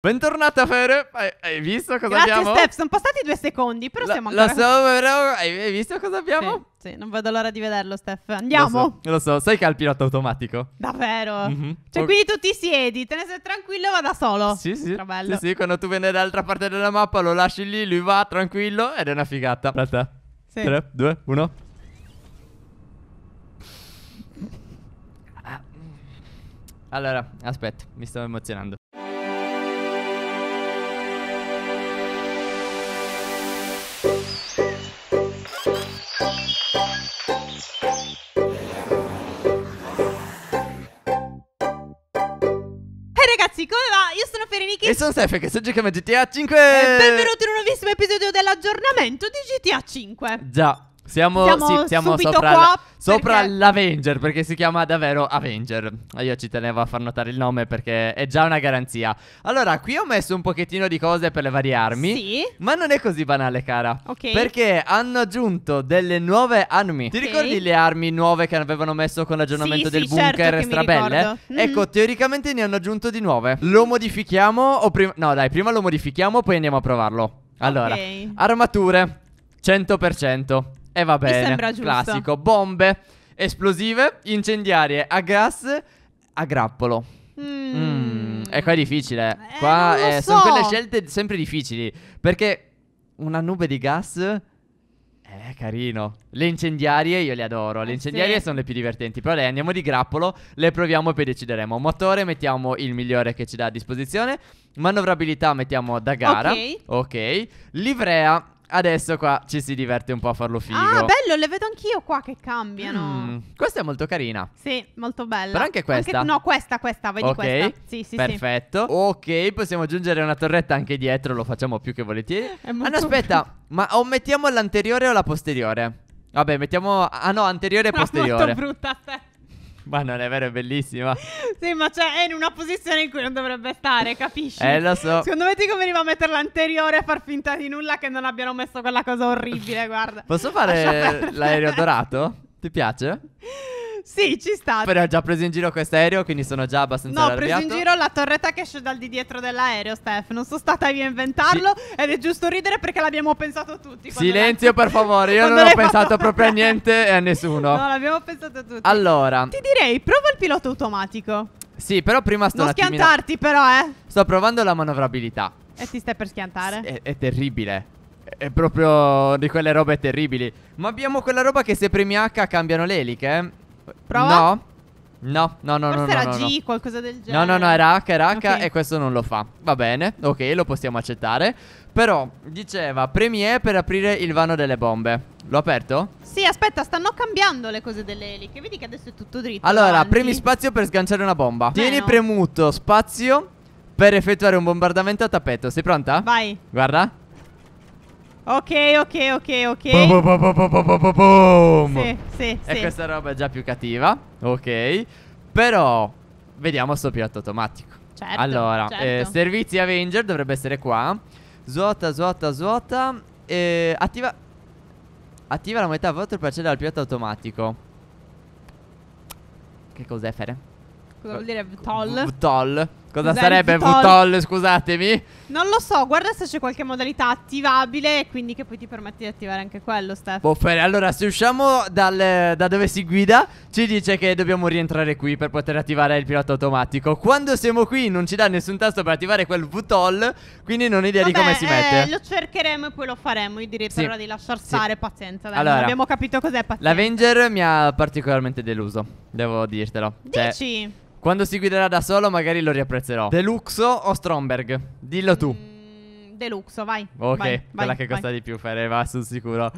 Bentornata Fere, hai, hai, visto cosa Grazie, abbiamo? Grazie Steph, sono passati due secondi, però la, siamo ancora... Lo so, però hai, hai visto cosa abbiamo? Sì, sì, non vedo l'ora di vederlo Steph, andiamo! Lo so, lo so. sai che ha il pilota automatico? Davvero? Mm-hmm. Cioè quindi tu ti siedi, te ne sei tranquillo va da solo Sì, sì, Trabello. sì, sì, quando tu vieni dall'altra parte della mappa lo lasci lì, lui va tranquillo ed è una figata Aspetta, sì. 3, 2, 1 Allora, aspetta, mi stavo emozionando come va? Io sono Fereniki E sono Steph che sto giocando a GTA 5 E benvenuti in un nuovissimo episodio dell'aggiornamento di GTA 5 Già siamo, siamo, sì, siamo sopra, qua sopra perché... l'Avenger perché si chiama davvero Avenger. Ah, io ci tenevo a far notare il nome perché è già una garanzia. Allora, qui ho messo un pochettino di cose per le varie armi. Sì. Ma non è così banale, cara. Ok. Perché hanno aggiunto delle nuove armi. Okay. Ti ricordi le armi nuove che avevano messo con l'aggiornamento sì, del sì, certo bunker certo strabelle? Mm. Ecco, teoricamente ne hanno aggiunto di nuove. Lo modifichiamo o prima... No, dai, prima lo modifichiamo, poi andiamo a provarlo. Allora, okay. armature. 100%. E eh, va bene. Mi sembra giusto. Classico. Bombe, esplosive, incendiarie, a gas, a grappolo. Mm. Mm. E qua è difficile. Eh, qua eh, so. sono quelle scelte sempre difficili. Perché una nube di gas... Eh, carino. Le incendiarie io le adoro. Le eh, incendiarie sì. sono le più divertenti. Però le andiamo di grappolo, le proviamo e poi decideremo. Motore mettiamo il migliore che ci dà a disposizione. Manovrabilità mettiamo da gara. Ok. okay. Livrea Adesso qua ci si diverte un po' a farlo figo. Ah, bello, le vedo anch'io qua che cambiano. Mm, questa è molto carina. Sì, molto bella. Però anche questa. Anche, no, questa, questa, vedi okay. questa. Sì, sì, Perfetto. Sì. Ok, possiamo aggiungere una torretta anche dietro, lo facciamo più che volentieri. Ah, no, aspetta, brutto. ma o mettiamo l'anteriore o la posteriore? Vabbè, mettiamo Ah no, anteriore e posteriore. È molto brutta, aspetta. Ma non è vero, è bellissima. sì, ma cioè è in una posizione in cui non dovrebbe stare, capisci? Eh, lo so. Secondo me ti conveniva metterla anteriore e far finta di nulla che non abbiano messo quella cosa orribile, guarda. Posso fare l'aereo dorato? Ti piace? Sì, ci sta. Però ho già preso in giro questo aereo, quindi sono già abbastanza No, ho preso in giro la torretta che esce dal di dietro dell'aereo, Steph. Non sono stata io a inventarlo sì. ed è giusto ridere perché l'abbiamo pensato tutti. Silenzio, per favore. Io non ho pensato proprio a niente e a nessuno. No, l'abbiamo pensato tutti. Allora, ti direi, prova il pilota automatico. Sì, però prima sto Non schiantarti però, eh. Sto provando la manovrabilità. E ti stai per schiantare? Sì, è, è terribile. È proprio di quelle robe terribili. Ma abbiamo quella roba che se premi H cambiano le eliche. Eh? Prova. No. No, no, no, Forse no, no, era no, G, no. qualcosa del genere. No, no, no, era H, era H okay. e questo non lo fa. Va bene, ok, lo possiamo accettare. Però diceva premi E per aprire il vano delle bombe. L'ho aperto? Sì, aspetta, stanno cambiando le cose delle eliche. Vedi che adesso è tutto dritto. Allora, davanti. premi spazio per sganciare una bomba. Tieni no. premuto spazio per effettuare un bombardamento a tappeto. Sei pronta? Vai. Guarda. Ok, ok, ok, ok. Boom, boom, boom, boom Sì, sì, E sì. questa roba è già più cattiva. Ok. Però, vediamo sto pilota automatico. Certo, allora, certo. Eh, servizi Avenger dovrebbe essere qua. Svuota, svuota, svuota. E attiva... Attiva la metà volta per accedere al pilota automatico. Che cos'è, Fere? Cosa vuol dire? Toll? Toll. Cosa Zen sarebbe VTOL, scusatemi? Non lo so, guarda se c'è qualche modalità attivabile quindi che poi ti permette di attivare anche quello, Steph. Boffere, allora se usciamo dal, da dove si guida ci dice che dobbiamo rientrare qui per poter attivare il pilota automatico. Quando siamo qui non ci dà nessun tasto per attivare quel VTOL, quindi non ho idea Vabbè, di come si eh, mette. lo cercheremo e poi lo faremo, io direi sì. per ora di lasciar stare, sì. pazienza, dai, allora, abbiamo capito cos'è pazienza. L'Avenger mi ha particolarmente deluso, devo dirtelo. Cioè, Dici? Cioè, quando si guiderà da solo magari lo riapprezzerò. Deluxo o Stromberg? Dillo tu. Mm, Deluxo, vai. Ok, vai, quella vai, che costa vai. di più, Fere, va, sono sicuro.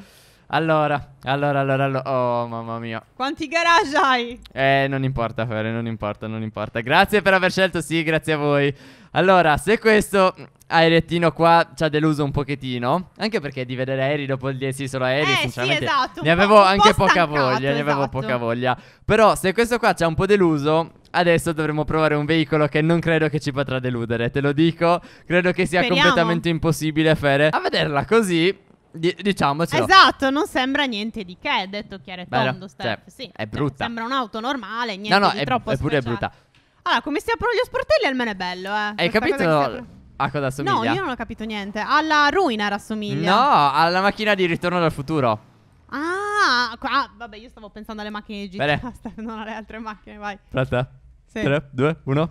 Allora, allora, allora, allora, oh mamma mia. Quanti garage hai? Eh, non importa Fere, non importa, non importa. Grazie per aver scelto, sì, grazie a voi. Allora, se questo airettino qua ci ha deluso un pochettino, anche perché di vedere aerei dopo il DLC solo aerei, eh, sinceramente, sì, esatto, ne avevo po', anche po poca voglia, ne avevo esatto. poca voglia. Però se questo qua ci ha un po' deluso, adesso dovremo provare un veicolo che non credo che ci potrà deludere, te lo dico, credo che sia Speriamo. completamente impossibile Fere. A vederla così D- diciamocelo. Esatto, non sembra niente di che, detto chiaro e tondo, Steph. Cioè, sì, è cioè, brutta. sembra un'auto normale, niente no, no, di è, troppo è brutta. Allora, come si aprono gli sportelli almeno è bello, eh. Hai capito apro... a cosa assomiglia? No, io non ho capito niente. Alla ruina rassomiglia. No, alla macchina di ritorno dal futuro. Ah, qua, ah, vabbè, io stavo pensando alle macchine di GTA, Steph, non alle altre macchine, vai. Pronta? 3, 2, 1...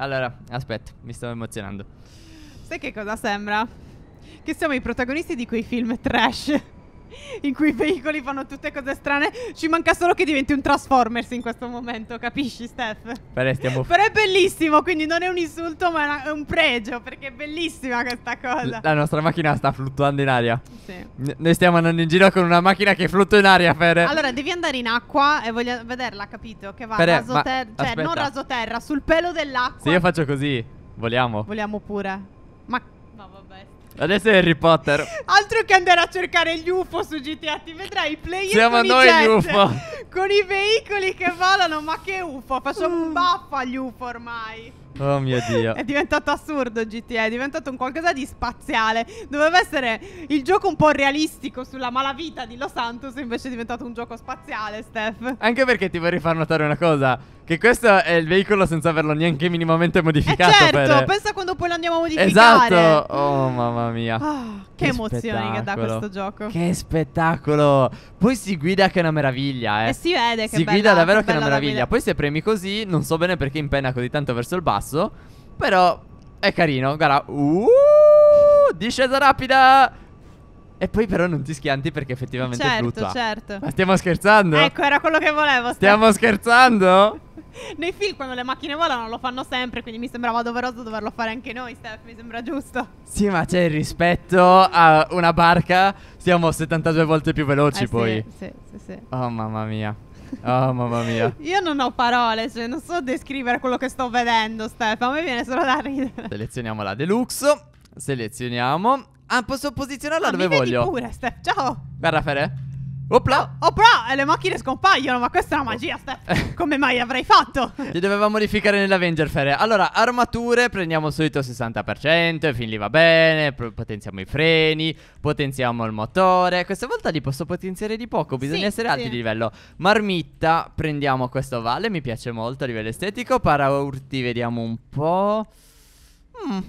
Allora, aspetta, mi sto emozionando. Sai che cosa sembra? Che siamo i protagonisti di quei film trash in cui i veicoli fanno tutte cose strane. Ci manca solo che diventi un Transformers in questo momento, capisci, Steph? Beh, stiamo... Però è bellissimo, quindi non è un insulto, ma è, un pregio, perché è bellissima questa cosa. La nostra macchina sta fluttuando in aria. Sì. N noi stiamo andando in giro con una macchina che flutta in aria, Fere. Allora, devi andare in acqua e voglio vederla, capito? Che va Fere, raso ma... terra, cioè Aspetta. non raso terra, sul pelo dell'acqua. Se io faccio così, voliamo. Voliamo pure. Ma... No, vabbè, Adesso è Harry Potter. Altro che andare a cercare gli UFO su GTA, ti vedrai i player Siamo noi jet, gli UFO. Con i veicoli che volano, ma che UFO? Facciamo un mm. baffa agli UFO ormai. Oh mio Dio. è diventato assurdo GTA, è diventato un qualcosa di spaziale. Doveva essere il gioco un po' realistico sulla malavita di Los Santos, invece è diventato un gioco spaziale, Steph. Anche perché ti vorrei far notare una cosa, che questo è il veicolo senza averlo neanche minimamente modificato. Eh certo, per... pensa quando poi lo andiamo a modificare. Esatto, oh mamma mia. Oh, che, che emozioni che dà questo gioco. Che spettacolo. Poi si guida che è una meraviglia, eh. E eh, si vede che è Si bella, guida davvero che, che è una meraviglia. Poi se premi così, non so bene perché impenna così tanto verso il basso basso Però è carino Guarda uh, Discesa rapida e poi però non ti schianti perché effettivamente certo, fluttua Certo, Ma stiamo scherzando? Ecco, era quello che volevo Stiamo scherzando? Nei film quando le macchine volano lo fanno sempre, quindi mi sembrava doveroso doverlo fare anche noi, Steph, mi sembra giusto. Sì, ma c'è il rispetto a una barca, siamo 72 volte più veloci eh, poi. Sì, sì, sì, sì. Oh mamma mia. Oh, mamma mia. Io non ho parole, cioè non so descrivere quello che sto vedendo, Stefano. Mi viene solo da ridere. Selezioniamo la deluxe. Selezioniamo. Ah, posso posizionarla ah, Ma dove voglio. Pure, Stef. Ciao. Guarda, Fere. Opla! Opla! E le macchine scompaiono, ma questa è una oh. magia, Steph! Eh. Come mai avrei fatto? Li doveva modificare nell'Avenger Fair. Allora, armature, prendiamo subito il 60%, fin lì va bene, potenziamo i freni, potenziamo il motore. Questa volta li posso potenziare di poco, bisogna sì, essere alti di livello. Marmitta, prendiamo questo vale, mi piace molto a livello estetico. Paraurti, vediamo un po'. Mmm...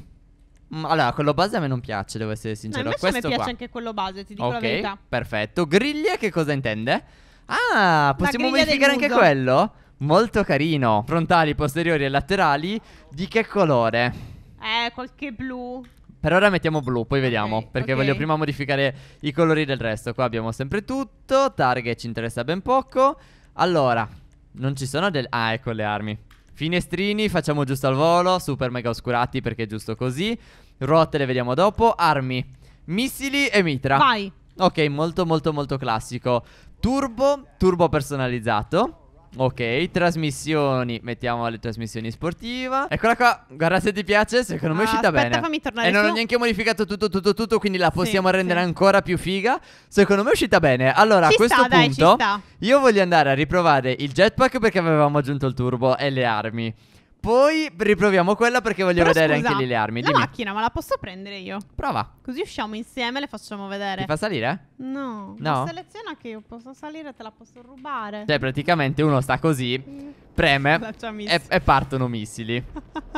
Mm, allora, quello base a me non piace, devo essere sincero. No, invece a me piace qua. anche quello base, ti dico okay, la verità. Perfetto. Griglie che cosa intende? Ah, possiamo modificare anche quello? Molto carino. Frontali, posteriori e laterali. Di che colore? Eh, qualche blu. Per ora mettiamo blu, poi vediamo. Okay, perché okay. voglio prima modificare i colori del resto. Qua abbiamo sempre tutto. Target ci interessa ben poco. Allora, non ci sono delle... Ah, ecco le armi. Finestrini facciamo giusto al volo, super mega oscurati perché è giusto così. Rotte le vediamo dopo, armi, missili e mitra. Vai. Ok, molto molto molto classico. Turbo, turbo personalizzato. Ok, trasmissioni. Mettiamo le trasmissioni sportiva. Eccola qua. Guarda se ti piace, secondo me è ah, uscita aspetta, bene. Aspetta, fammi tornare E non su. ho neanche modificato tutto tutto tutto, quindi la possiamo sì, rendere sì. ancora più figa. Secondo me è uscita bene. Allora, ci a questo sta, punto dai, io voglio andare a riprovare il jetpack perché avevamo aggiunto il turbo e le armi. Poi riproviamo quella perché voglio Però vedere scusa, anche lì le armi. La Dimmi. macchina, ma la posso prendere io? Prova. Così usciamo insieme e le facciamo vedere. Ti fa salire? No. No. Seleziona che io posso salire e te la posso rubare. Cioè, praticamente uno sta così, mm. preme e, e partono missili.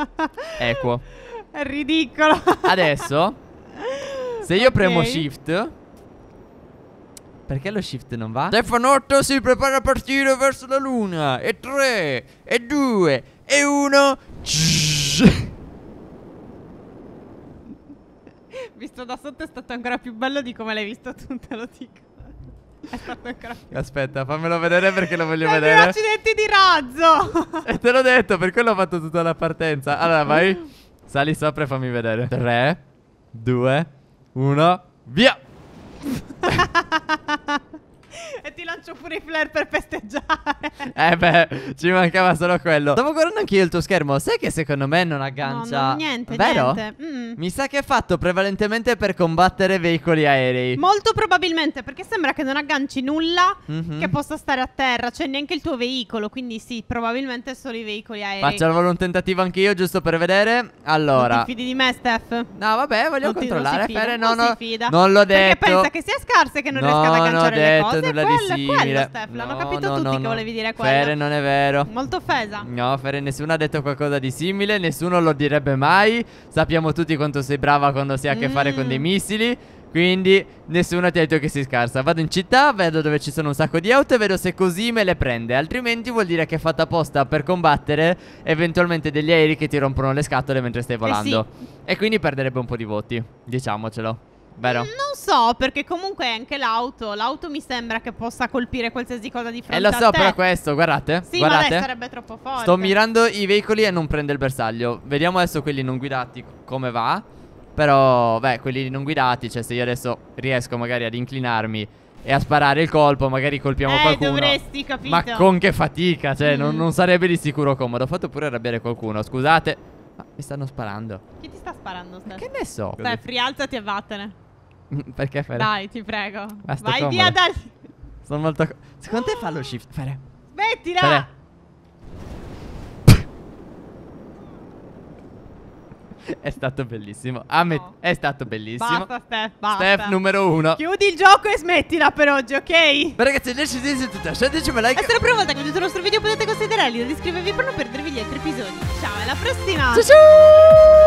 Equo. È ridicolo. Adesso, se io okay. premo shift... Perché lo shift non va? Stefanotto si prepara a partire verso la luna. E tre, e due e uno. Visto da sotto è stato ancora più bello di come l'hai visto tu, te lo dico. È stato ancora Aspetta, fammelo vedere perché lo voglio vedere. Gli accidenti di razzo. e te l'ho detto, per quello ho fatto tutta la partenza. Allora, vai. Sali sopra e fammi vedere. 3, 2, 1, via. e ti lancio pure i flare per festeggiare. Eh beh, ci mancava solo quello. Stavo guardando anch'io il tuo schermo. Sai che secondo me non aggancia. No, no niente, Vero? niente. Mm. Mi sa che è fatto prevalentemente per combattere veicoli aerei. Molto probabilmente, perché sembra che non agganci nulla mm -hmm. che possa stare a terra, cioè neanche il tuo veicolo, quindi sì, probabilmente solo i veicoli aerei. Facciamo un tentativo anch'io giusto per vedere. Allora. Non ti fidi di me, Steph? No, vabbè, voglio non controllare. Ti, non, fida, non, non ho, fida. non l'ho detto. Perché pensa che sia scarsa e che non no, riesca ad agganciare non ho detto, le cose. Nulla quello, di simile. quello, Steph, l'hanno capito no, tutti che volevi dire quello. Fere non è vero. Molto offesa. No, Fere, nessuno ha detto qualcosa di simile, nessuno lo direbbe mai. Sappiamo tutti quanto sei brava quando si ha a che fare con dei mm. missili. Quindi nessuno ti ha detto che sei scarsa Vado in città, vedo dove ci sono un sacco di auto E vedo se così me le prende Altrimenti vuol dire che è fatta apposta per combattere Eventualmente degli aerei che ti rompono le scatole mentre stai volando eh sì. E quindi perderebbe un po' di voti Diciamocelo Vero? Mm, no so perché comunque anche l'auto, l'auto mi sembra che possa colpire qualsiasi cosa di fronte eh, lo so, però questo, guardate. Sì, guardate. ma lei sarebbe troppo forte. Sto mirando i veicoli e non prende il bersaglio. Vediamo adesso quelli non guidati come va. Però, beh, quelli non guidati, cioè se io adesso riesco magari ad inclinarmi e a sparare il colpo, magari colpiamo eh, qualcuno. dovresti, capito. Ma con che fatica, cioè, mm. non, non, sarebbe di sicuro comodo. Ho fatto pure arrabbiare qualcuno, scusate. Ma mi stanno sparando. Chi ti sta sparando? Stai? Che ne so? Dai, rialzati e vattene. Perché Fede? Dai, ti prego. Basta Vai comodo. via da... Sono molto... Secondo te fa lo shift, Fare. Smettila! Fede. È stato bellissimo. Ahmed, no. è stato bellissimo. Basta, Steph, basta. Steph numero uno. Chiudi il gioco e smettila per oggi, ok? Beh, ragazzi, lasciate se tutto, lasciateci un like. Se è la prima volta che vedete il nostro video potete considerarli ed per non perdervi gli altri episodi. Ciao, alla prossima! Ciao, ciao!